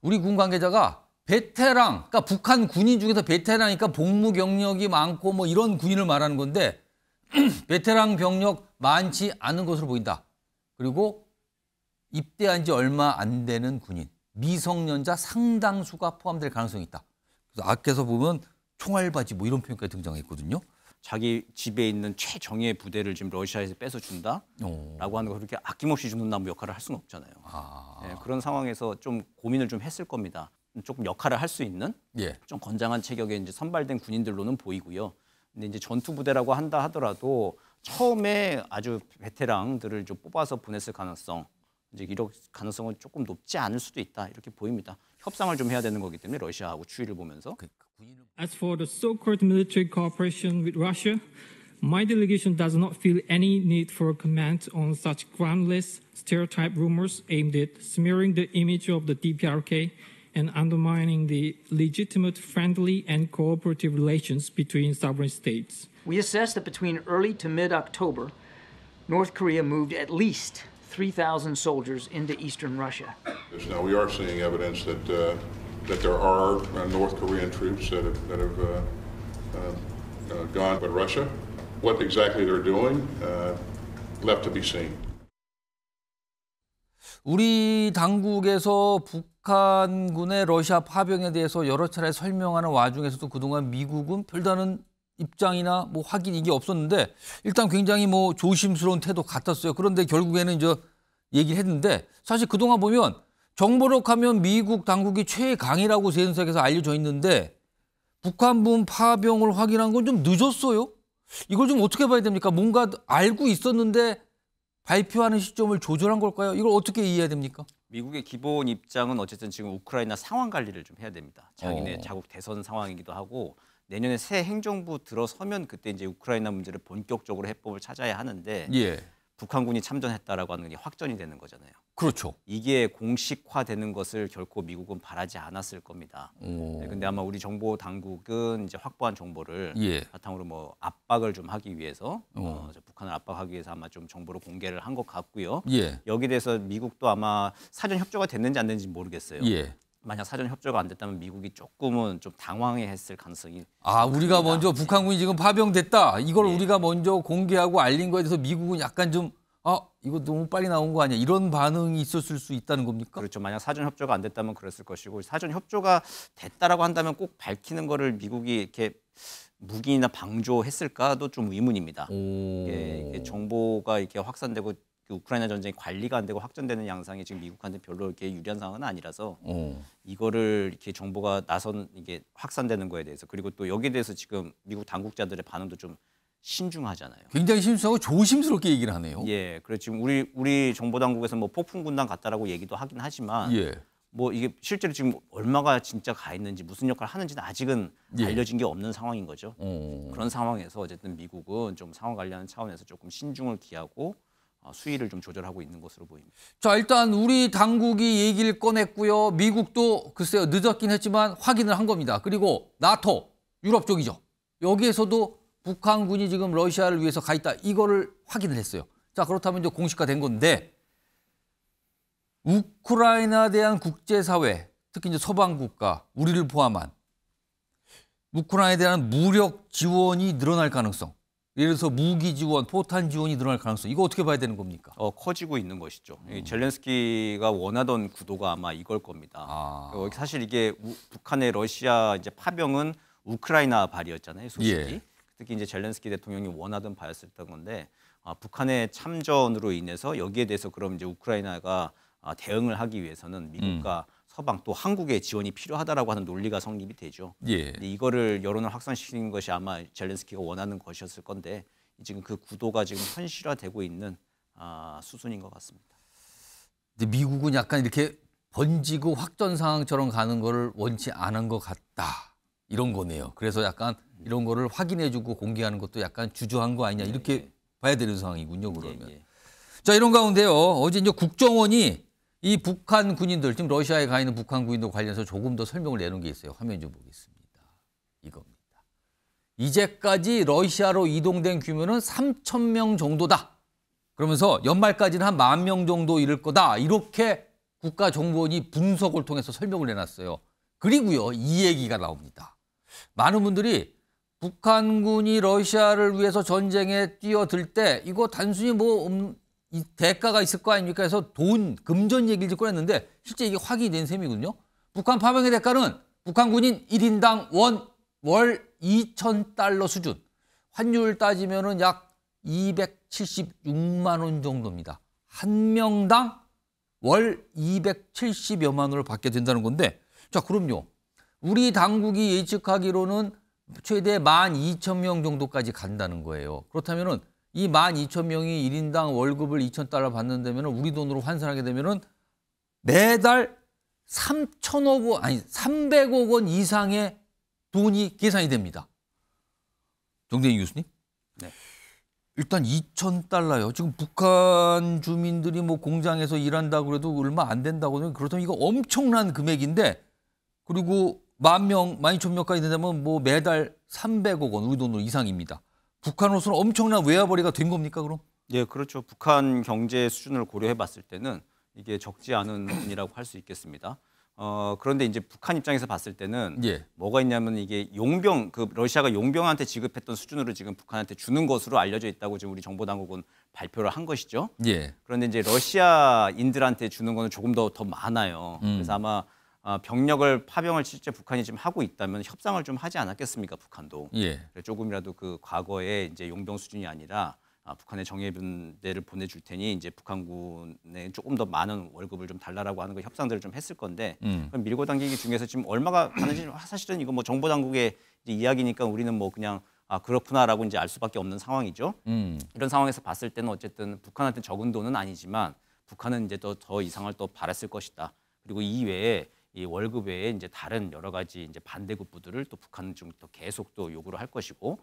우리 군 관계자가 베테랑, 그러니까 북한 군인 중에서 베테랑이니까 복무 경력이 많고 뭐 이런 군인을 말하는 건데 베테랑 병력 많지 않은 것으로 보인다. 그리고 입대한 지 얼마 안 되는 군인, 미성년자 상당수가 포함될 가능성이 있다. 그래서 앞에서 보면 총알바지 뭐 이런 표현까지 등장했거든요. 자기 집에 있는 최정예 부대를 지금 러시아에서 뺏어 준다라고 하는 거 그렇게 아낌없이 주는 나무 역할을 할 수는 없잖아요. 아. 예, 그런 상황에서 좀 고민을 좀 했을 겁니다. 조금 역할을 할 수 있는 예. 좀 건장한 체격의 이제 선발된 군인들로는 보이고요. 근데 이제 전투 부대라고 한다 하더라도 처음에 아주 베테랑들을 좀 뽑아서 보냈을 가능성 이제 가능성은 조금 높지 않을 수도 있다 이렇게 보입니다. 협상을 좀 해야 되는 거기 때문에 러시아하고 추이를 보면서. As for the so-called military cooperation with Russia, my delegation does not feel any need for a comment on such groundless stereotype rumors aimed at smearing the image of the DPRK and undermining the legitimate friendly and cooperative relations between sovereign states. We assess that between early to mid-October, North Korea moved at least 3,000 soldiers into eastern Russia. Now we are seeing evidence that, uh, that there are uh, North Korean troops that have, that have uh, gone to Russia. What exactly they're doing, left to be seen. 우리 당국에서 북한군의 러시아 파병에 대해서 여러 차례 설명하는 와중에서도 그동안 미국은 별다른 입장이나 뭐 확인 이게 없었는데 일단 굉장히 뭐 조심스러운 태도 같았어요. 그런데 결국에는 저 얘기를 했는데 사실 그동안 보면 정보력 하면 미국 당국이 최강이라고 세계에서 알려져 있는데 북한분 파병을 확인한 건 좀 늦었어요. 이걸 좀 어떻게 봐야 됩니까? 뭔가 알고 있었는데 발표하는 시점을 조절한 걸까요? 이걸 어떻게 이해해야 됩니까? 미국의 기본 입장은 어쨌든 지금 우크라이나 상황 관리를 좀 해야 됩니다. 자기네 어. 자국 대선 상황이기도 하고 내년에 새 행정부 들어서면 그때 이제 우크라이나 문제를 본격적으로 해법을 찾아야 하는데 예. 북한군이 참전했다라고 하는 게 확전이 되는 거잖아요. 그렇죠. 이게 공식화되는 것을 결코 미국은 바라지 않았을 겁니다. 오. 네, 근데 아마 우리 정보 당국은 이제 확보한 정보를 예. 바탕으로 뭐 압박을 좀 하기 위해서 어, 어. 북한을 압박하기 위해서 아마 좀 정보를 공개를 한 것 같고요. 예. 여기 대해서 미국도 아마 사전 협조가 됐는지 안 됐는지 모르겠어요. 예. 만약 사전 협조가 안 됐다면 미국이 조금은 좀 당황해했을 가능성이 아 우리가 먼저 북한군이 지금 파병됐다 이걸 네. 우리가 먼저 공개하고 알린 거에 대해서 미국은 약간 좀 아, 이거 너무 빨리 나온 거 아니야 이런 반응이 있었을 수 있다는 겁니까? 그렇죠. 만약 사전 협조가 안 됐다면 그랬을 것이고 사전 협조가 됐다라고 한다면 꼭 밝히는 거를 미국이 이렇게 무기나 방조했을까도 좀 의문입니다. 오... 예, 정보가 이렇게 확산되고 그 우크라이나 전쟁이 관리가 안 되고 확전되는 양상이 지금 미국한테 별로 이렇게 유리한 상황은 아니라서 오. 어. 이거를 이렇게 정보가 나선 이게 확산되는 거에 대해서 그리고 또 여기에 대해서 지금 미국 당국자들의 반응도 좀 신중하잖아요. 굉장히 신중하고 조심스럽게 얘기를 하네요. 예, 그래 지금 우리 우리 정보 당국에서 뭐 폭풍 군단 같다라고 얘기도 하긴 하지만 예. 뭐 이게 실제로 지금 얼마가 진짜 가 있는지 무슨 역할을 하는지는 아직은 예. 알려진 게 없는 상황인 거죠. 오. 어. 그런 상황에서 어쨌든 미국은 좀 상황 관리하는 차원에서 조금 신중을 기하고 어, 수위를 좀 조절하고 있는 것으로 보입니다. 자 일단 우리 당국이 얘기를 꺼냈고요. 미국도 글쎄요 늦었긴 했지만 확인을 한 겁니다. 그리고 나토 유럽 쪽이죠. 여기에서도 북한군이 지금 러시아를 위해서 가 있다 이거를 확인을 했어요. 자 그렇다면 이제 공식화된 건데 우크라이나 대한 국제사회 특히 이제 서방 국가 우리를 포함한 우크라이나에 대한 무력 지원이 늘어날 가능성 예를 들어서 무기 지원, 포탄 지원이 늘어날 가능성 이거 어떻게 봐야 되는 겁니까? 어, 커지고 있는 것이죠. 음. 젤렌스키가 원하던 구도가 아마 이걸 겁니다. 아. 어, 사실 이게 우, 북한의 러시아 이제 파병은 우크라이나 발이었잖아요. 소식이 예. 특히 이제 젤렌스키 대통령이 원하던 바였었던 건데 아, 북한의 참전으로 인해서 여기에 대해서 그럼 이제 우크라이나가 아, 대응을 하기 위해서는 미국과 음. 서방 또 한국의 지원이 필요하다라고 하는 논리가 성립이 되죠. 예. 이거를 여론을 확산시키는 것이 아마 젤렌스키가 원하는 것이었을 건데 지금 그 구도가 지금 현실화되고 있는 아, 수순인 것 같습니다. 근데 미국은 약간 이렇게 번지고 확전 상황처럼 가는 거를 원치 않은 것 같다. 이런 거네요. 그래서 약간 이런 거를 확인해주고 공개하는 것도 약간 주저한 거 아니냐 이렇게 예, 예. 봐야 되는 상황이군요. 그러면 네, 네. 자 이런 가운데요. 어제 이제 국정원이 이 북한 군인들 지금 러시아에 가 있는 북한 군인들 관련해서 조금 더 설명을 내놓은 게 있어요. 화면 좀 보겠습니다. 이겁니다. 이제까지 러시아로 이동된 규모는 3천 명 정도다. 그러면서 연말까지는 한 만 명 정도 이를 거다. 이렇게 국가정보원이 분석을 통해서 설명을 해놨어요. 그리고요, 이 얘기가 나옵니다. 많은 분들이 북한군이 러시아를 위해서 전쟁에 뛰어들 때 이거 단순히 뭐 음, 이 대가가 있을 거 아닙니까? 해서 돈, 금전 얘기를 짓고 했는데 실제 이게 확인이 된 셈이군요. 북한 파병의 대가는 북한 군인 1인당 원, 월 2천 달러 수준. 환율 따지면 약 276만 원 정도입니다. 한 명당 월 270여만 원을 받게 된다는 건데 자 그럼요. 우리 당국이 예측하기로는 최대 12,000명 정도까지 간다는 거예요. 그렇다면 은이 12,000명이 1인당 월급을 2,000달러 받는다면 우리 돈으로 환산하게 되면 매달 3천억 원, 아니 300억 원 이상의 돈이 계산이 됩니다. 정대인 교수님. 네. 일단 2,000달러요. 지금 북한 주민들이 뭐 공장에서 일한다고 해도 얼마 안 된다고 하면 그렇다면 이거 엄청난 금액인데 그리고 만 명, 만 이천 명까지 된다면 뭐 매달 300억 원, 우리 돈으로 이상입니다. 북한으로서는 엄청난 외화벌이가 된 겁니까 그럼? 예, 그렇죠. 북한 경제 수준을 고려해 봤을 때는 이게 적지 않은 돈이라고 할 수 있겠습니다. 어, 그런데 이제 북한 입장에서 봤을 때는 예. 뭐가 있냐면 이게 용병 그 러시아가 용병한테 지급했던 수준으로 지금 북한한테 주는 것으로 알려져 있다고 지금 우리 정보 당국은 발표를 한 것이죠. 예. 그런데 이제 러시아인들한테 주는 거는 조금 더더 더 많아요. 음. 그래서 아마 어, 병력을 파병을 실제 북한이 지금 하고 있다면 협상을 좀 하지 않았겠습니까 북한도 예. 조금이라도 그 과거에 이제 용병 수준이 아니라 아, 북한의 정예분대를 보내줄 테니 이제 북한군에 조금 더 많은 월급을 좀 달라라고 하는 거 그 협상들을 좀 했을 건데 음. 그럼 밀고 당기기 중에서 지금 얼마가 가는지 사실은 이거 뭐 정보 당국의 이야기니까 우리는 뭐 그냥 아 그렇구나라고 이제 알 수밖에 없는 상황이죠. 음. 이런 상황에서 봤을 때는 어쨌든 북한한테 적은 돈은 아니지만 북한은 이제 더, 더 이상을 또 바랐을 것이다. 그리고 이외에 이 월급 외에 이제 다른 여러 가지 이제 반대급부들을 또 북한은 지금 계속 또 요구를 할 것이고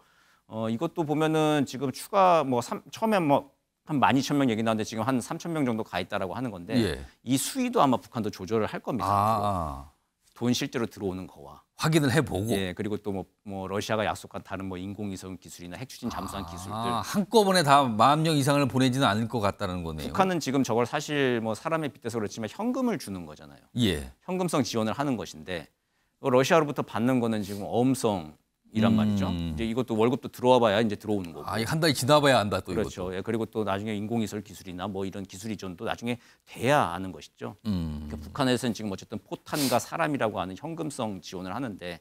어 이것도 보면은 지금 추가 뭐 3, 처음에 뭐한 12,000명 얘기 나왔는데 지금 한 3,000명 정도 가 있다라고 하는 건데 예. 이 수위도 아마 북한도 조절을 할 겁니다. 아. 아. 돈 실제로 들어오는 거와 확인을 해보고 예 그리고 또뭐뭐 뭐 러시아가 약속한 다른 뭐 인공위성 기술이나 핵추진 잠수함 아, 기술들 한꺼번에 다 만 명 이상을 보내지는 않을 것 같다는 거네요. 북한은 지금 저걸 사실 뭐 사람의 빚대서 그렇지만 현금을 주는 거잖아요. 예. 현금성 지원을 하는 것인데 어, 러시아로부터 받는 거는 지금 엄성 이란 음. 말이죠. 이제 이것도 월급도 들어와봐야 이제 들어오는 거고. 아, 한 달이 지나봐야 안다 또 그렇죠. 이것도. 예, 그리고 또 나중에 인공이설 기술이나 뭐 이런 기술 이전도 나중에 돼야 아는 것이죠. 음. 그러니까 북한에서는 지금 어쨌든 포탄과 사람이라고 하는 현금성 지원을 하는데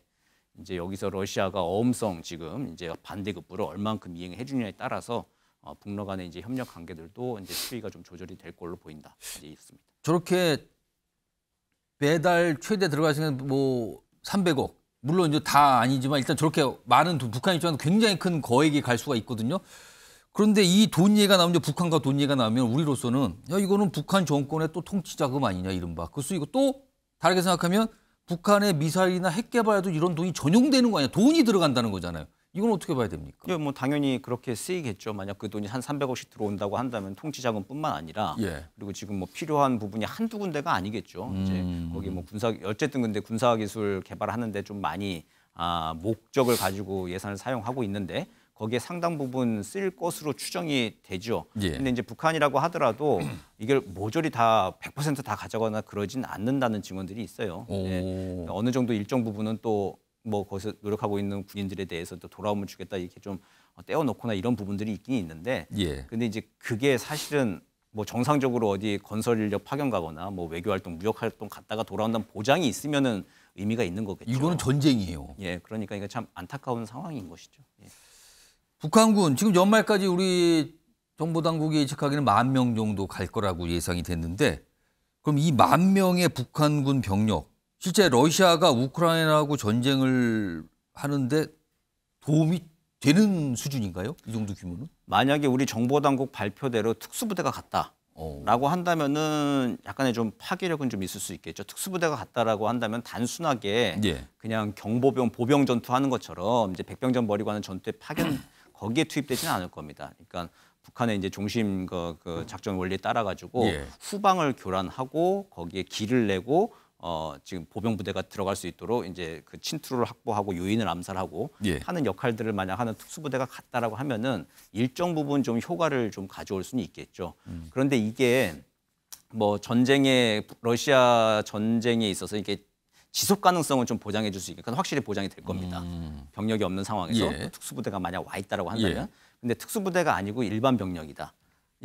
이제 여기서 러시아가 어음성 지금 이제 반대급부를 얼만큼 이행해 주냐에 따라서 어, 북러 간의 이제 협력 관계들도 이제 수위가 좀 조절이 될 걸로 보인다. 이제 있습니다. 저렇게 매달 최대 들어가시는 뭐 300억 물론 이제 다 아니지만 일단 저렇게 많은 돈, 북한 입장에서 굉장히 큰 거액이 갈 수가 있거든요. 그런데 이 돈 얘기가 나오면 북한과 돈 얘기가 나오면 우리로서는 야 이거는 북한 정권의 또 통치 자금 아니냐 이른바 그래서이거또 다르게 생각하면 북한의 미사일이나 핵 개발에도 이런 돈이 전용되는 거 아니야 돈이 들어간다는 거잖아요. 이건 어떻게 봐야 됩니까? 예, 뭐 당연히 그렇게 쓰이겠죠. 만약 그 돈이 한 300억씩 들어온다고 한다면 통치 자금뿐만 아니라 예. 그리고 지금 뭐 필요한 부분이 한두 군데가 아니겠죠. 음. 이제 거기 뭐 군사 어쨌든 근데 군사 기술 개발하는데 좀 많이 아, 목적을 가지고 예산을 사용하고 있는데 거기에 상당 부분 쓸 것으로 추정이 되죠. 예. 근데 이제 북한이라고 하더라도 이걸 모조리 다 100%다 가져가거나 그러진 않는다는 증언들이 있어요. 예. 어느 정도 일정 부분은 또뭐 거기서 노력하고 있는 군인들에 대해서도 돌아오면 주겠다 이렇게 좀 떼어놓거나 이런 부분들이 있긴 있는데 예. 근데 이제 그게 사실은 뭐 정상적으로 어디 건설 인력 파견 가거나 뭐 외교 활동, 무역 활동 갔다가 돌아온다는 보장이 있으면은 의미가 있는 거겠죠. 이거는 전쟁이에요. 예, 그러니까 이게 참 안타까운 상황인 것이죠. 예. 북한군 지금 연말까지 우리 정부 당국이 예측하기는 만 명 정도 갈 거라고 예상이 됐는데 그럼 이 만 명의 북한군 병력 실제 러시아가 우크라이나하고 전쟁을 하는데 도움이 되는 수준인가요? 이 정도 규모는? 만약에 우리 정보당국 발표대로 특수부대가 갔다. 라고 어. 한다면은 약간의 좀 파괴력은 좀 있을 수 있겠죠. 특수부대가 갔다라고 한다면 단순하게 예. 그냥 경보병 보병 전투하는 것처럼 이제 백병전 벌리고 하는 전투에 파견 거기에 투입되지는 않을 겁니다. 그러니까 북한의 이제 중심 그, 그 작전 원리에 따라 가지고 예. 후방을 교란하고 거기에 길을 내고 어, 지금 보병 부대가 들어갈 수 있도록 이제 그 친투를 확보하고 요인을 암살하고 예. 하는 역할들을 만약 하는 특수부대가 같다라고 하면은 일정 부분 좀 효과를 좀 가져올 수는 있겠죠. 음. 그런데 이게 뭐 전쟁에 러시아 전쟁에 있어서 이게 지속 가능성은 좀 보장해 줄 수 있게 그건 확실히 보장이 될 겁니다. 음. 병력이 없는 상황에서 예. 특수부대가 만약 와 있다라고 한다면 예. 근데 특수부대가 아니고 일반 병력이다.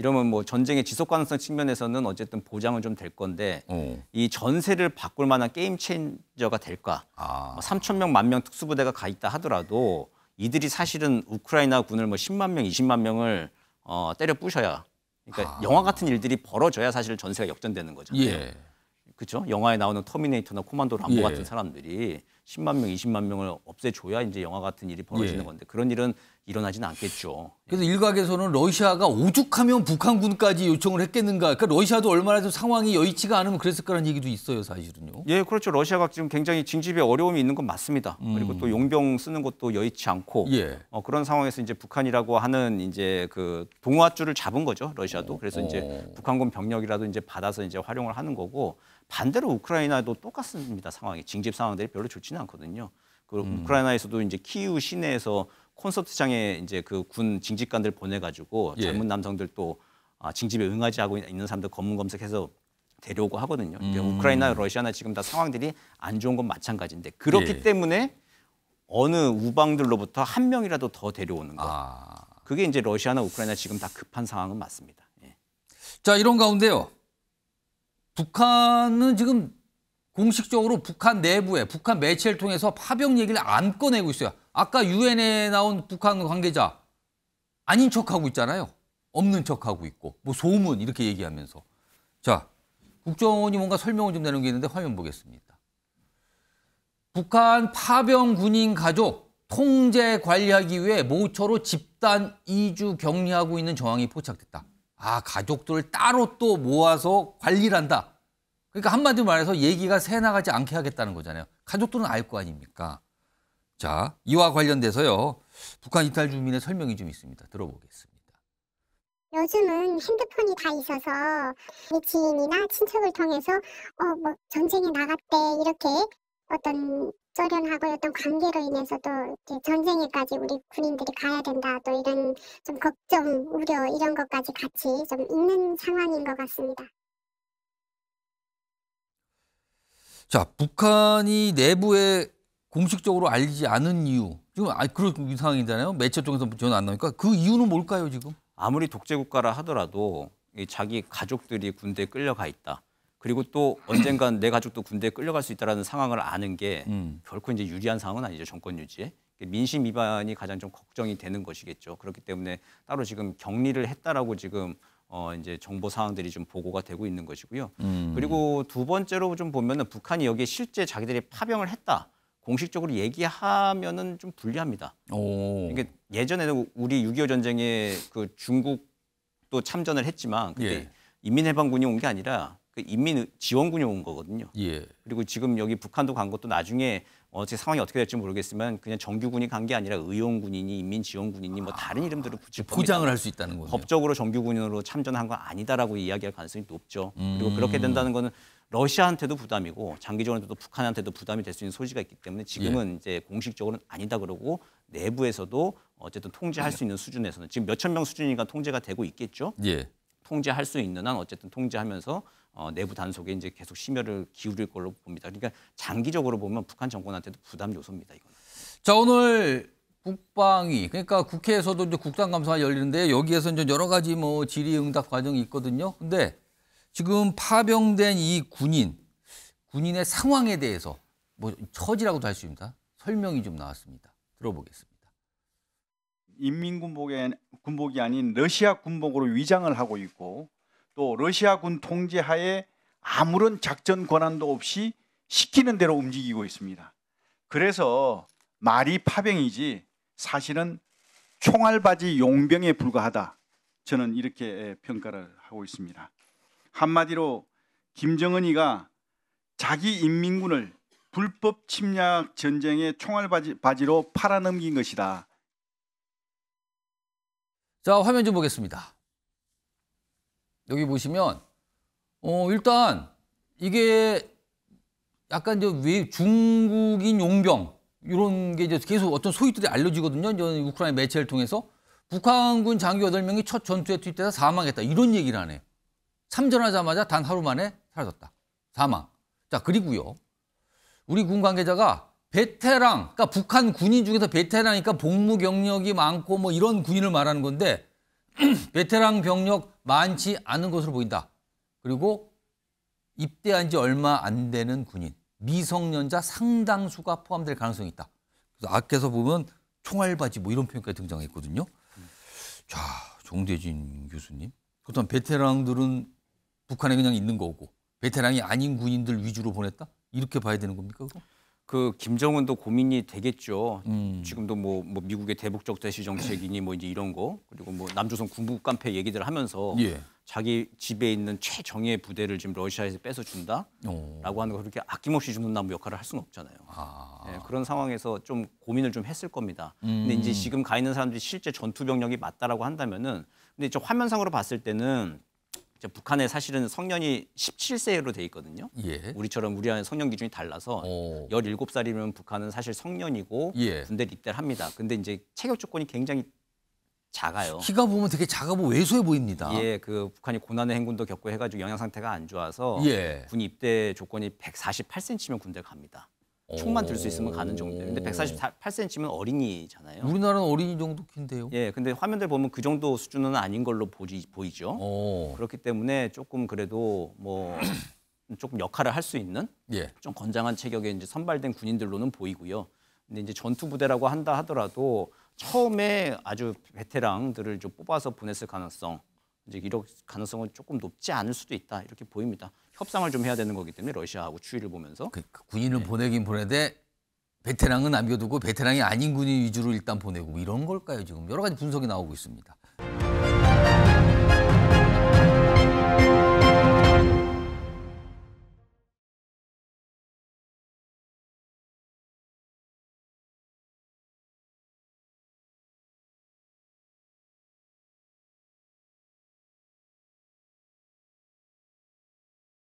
이러면 뭐 전쟁의 지속 가능성 측면에서는 어쨌든 보장은 좀 될 건데 오. 어. 이 전세를 바꿀 만한 게임 체인저가 될까? 아. 뭐 3천 명, 만 명 특수부대가 가 있다 하더라도 이들이 사실은 우크라이나 군을 뭐 10만 명, 20만 명을 어, 때려 부셔야 그러니까 아. 영화 같은 일들이 벌어져야 사실 전세가 역전되는 거잖아요. 예. 그렇죠? 영화에 나오는 터미네이터나 코만도 람보 예. 같은 사람들이 10만 명, 20만 명을 없애줘야 이제 영화 같은 일이 벌어지는 예. 건데 그런 일은 일어나지는 않겠죠. 그래서 일각에서는 러시아가 오죽하면 북한군까지 요청을 했겠는가. 그러니까 러시아도 얼마나 좀 상황이 여의치가 않으면 그랬을 거라는 얘기도 있어요, 사실은요. 예, 그렇죠. 러시아가 지금 굉장히 징집에 어려움이 있는 건 맞습니다. 음. 그리고 또 용병 쓰는 것도 여의치 않고 예. 어, 그런 상황에서 이제 북한이라고 하는 이제 그 동화줄을 잡은 거죠, 러시아도. 그래서 이제 어. 북한군 병력이라도 이제 받아서 이제 활용을 하는 거고 반대로 우크라이나도 똑같습니다. 상황이 징집 상황들이 별로 좋지는 않거든요. 그리고 음. 우크라이나에서도 이제 키우 시내에서 콘서트장에 이제 그 군 징집관들 보내가지고 예. 젊은 남성들 또 아, 징집에 응하지 하고 있는 사람들 검문 검색해서 데려오고 하거든요. 그러니까 우크라이나, 러시아나 지금 다 상황들이 안 좋은 건 마찬가지인데 그렇기 예. 때문에 어느 우방들로부터 한 명이라도 더 데려오는 거. 아. 그게 이제 러시아나 우크라이나 지금 다 급한 상황은 맞습니다. 예. 자 이런 가운데요. 북한은 지금 공식적으로 북한 내부에 북한 매체를 통해서 파병 얘기를 안 꺼내고 있어요. 아까 유엔에 나온 북한 관계자 아닌 척하고 있잖아요. 없는 척하고 있고 뭐 소문 이렇게 얘기하면서 자 국정원이 뭔가 설명을 좀 내는 게 있는데 화면 보겠습니다. 북한 파병 군인 가족 통제 관리하기 위해 모처로 집단 이주 격리하고 있는 정황이 포착됐다. 아 가족들을 따로 또 모아서 관리를 한다. 그러니까 한마디로 말해서 얘기가 새 나가지 않게 하겠다는 거잖아요. 가족들은 알 거 아닙니까? 자, 이와 관련돼서요. 북한 이탈 주민의 설명이 좀 있습니다. 들어보겠습니다. 요즘은 핸드폰이 다 있어서 지인이나 친척을 통해서 어 뭐 전쟁에 나갔대 이렇게 어떤 소련하고 어떤 관계로 인해서도 전쟁에까지 우리 군인들이 가야 된다 또 이런 좀 걱정 우려 이런 것까지 같이 좀 있는 상황인 것 같습니다. 자 북한이 내부에 공식적으로 알지 않은 이유 지금 아 그런 상황이잖아요. 매체 통해서 전화안나니까그 이유는 뭘까요 지금? 아무리 독재 국가라 하더라도 이 자기 가족들이 군대에 끌려가 있다. 그리고 또 언젠간 내 가족도 군대에 끌려갈 수 있다라는 상황을 아는 게 음. 결코 이제 유리한 상황은 아니죠 정권 유지에 민심 위반이 가장 좀 걱정이 되는 것이겠죠. 그렇기 때문에 따로 지금 격리를 했다라고 지금 어 이제 정보 사항들이 좀 보고가 되고 있는 것이고요. 음. 그리고 두 번째로 좀 보면은 북한이 여기에 실제 자기들이 파병을 했다. 공식적으로 얘기하면은 좀 불리합니다. 오. 이게 예전에는 우리 6.25 전쟁에 그 중국도 참전을 했지만 그때 예. 인민해방군이 온 게 아니라 그 인민 지원군이 온 거거든요. 예. 그리고 지금 여기 북한도 간 것도 나중에 어떻게 상황이 어떻게 될지 모르겠지만 그냥 정규군이 간 게 아니라 의용군인이 인민지원군인이 뭐 다른 이름들을 아, 붙일 아, 장을할 수 있다는 거죠. 법적으로 정규군인으로 참전한 건 아니다라고 이야기할 가능성이 높죠. 그리고 음. 그렇게 된다는 거는 러시아한테도 부담이고 장기적으로도 북한한테도 부담이 될 수 있는 소지가 있기 때문에 지금은 예. 이제 공식적으로는 아니다 그러고 내부에서도 어쨌든 통제할 수 있는 수준에서는 지금 몇천 명 수준이니까 통제가 되고 있겠죠. 예. 통제할 수 있는 한 어쨌든 통제하면서 어, 내부 단속에 이제 계속 심혈을 기울일 걸로 봅니다. 그러니까 장기적으로 보면 북한 정권한테도 부담 요소입니다. 이건. 자 오늘 국방위 그러니까 국회에서도 이제 국당 감사가 열리는데 여기에서 이제 여러 가지 뭐 질의응답 과정이 있거든요. 근데 지금 파병된 이 군인 군인의 상황에 대해서 뭐 처지라고도 할 수 있습니다. 설명이 좀 나왔습니다. 들어보겠습니다. 인민군복에 군복이 아닌 러시아 군복으로 위장을 하고 있고 또 러시아군 통제하에 아무런 작전 권한도 없이 시키는 대로 움직이고 있습니다. 그래서 말이 파병이지 사실은 총알바지 용병에 불과하다. 저는 이렇게 평가를 하고 있습니다. 한마디로 김정은이가 자기 인민군을 불법 침략 전쟁의 총알바지로 팔아넘긴 것이다. 자, 화면 좀 보겠습니다. 여기 보시면 어, 일단 이게 약간 저왜 중국인 용병 이런 게 이제 계속 어떤 소위들이 알려지거든요. 이제 우크라이나 매체를 통해서 북한군 장교 여덟 명이첫 전투에 투입돼서 사망했다. 이런 얘기를 하네. 참전하자마자 단 하루 만에 사라졌다. 사망. 자, 그리고요. 우리 군 관계자가 베테랑, 그러니까 북한 군인 중에서 베테랑이니까 복무 경력이 많고 뭐 이런 군인을 말하는 건데 베테랑 병력 많지 않은 것으로 보인다. 그리고 입대한 지 얼마 안 되는 군인, 미성년자 상당수가 포함될 가능성이 있다. 그래서 앞에서 보면 총알바지 뭐 이런 표현까지 등장했거든요. 자, 정대진 교수님. 그렇다면 베테랑들은 북한에 그냥 있는 거고 베테랑이 아닌 군인들 위주로 보냈다? 이렇게 봐야 되는 겁니까? 그거? 그 김정은도 고민이 되겠죠. 음. 지금도 뭐, 뭐 미국의 대북적 대시 정책이니 뭐 이제 이런 거 그리고 뭐 남조선 군부 간패 얘기들 하면서 예. 자기 집에 있는 최정예 부대를 지금 러시아에서 뺏어 준다라고 하는 거 그렇게 아낌없이 주는 나무 역할을 할 수는 없잖아요. 아. 네, 그런 상황에서 좀 고민을 좀 했을 겁니다. 음. 근데 이제 지금 가 있는 사람들이 실제 전투 병력이 맞다라고 한다면은 근데 저 화면상으로 봤을 때는 북한에 사실은 성년이 17세로 돼 있거든요. 예. 우리처럼 우리와는 성년 기준이 달라서 오. 어. 17살이면 북한은 사실 성년이고 예. 군대 를 입대를 합니다. 근데 이제 체격 조건이 굉장히 작아요. 키가 보면 되게 작아 보고 소해 보입니다. 예, 그 북한이 고난의 행군도 겪고 해가지고 영양 상태가 안 좋아서 예. 군 입대 조건이 148cm면 군대 갑니다. 총만 들 수 있으면 가는 정도예요. 근데 148cm면 어린이잖아요. 우리나라는 어린이 정도 큰데요. 예, 근데 화면들 보면 그 정도 수준은 아닌 걸로 보지, 보이죠. 오. 어. 그렇기 때문에 조금 그래도 뭐 조금 역할을 할 수 있는 예. 좀 건장한 체격의 이제 선발된 군인들로는 보이고요. 근데 이제 전투 부대라고 한다 하더라도 처음에 아주 베테랑들을 좀 뽑아서 보냈을 가능성 이제 이런 가능성은 조금 높지 않을 수도 있다 이렇게 보입니다. 협상을 좀 해야 되는 거기 때문에 러시아하고 추이를 보면서 그, 그 군인을 네. 보내긴 보내되 베테랑은 남겨두고 베테랑이 아닌 군인 위주로 일단 보내고 뭐 이런 걸까요 지금 여러 가지 분석이 나오고 있습니다.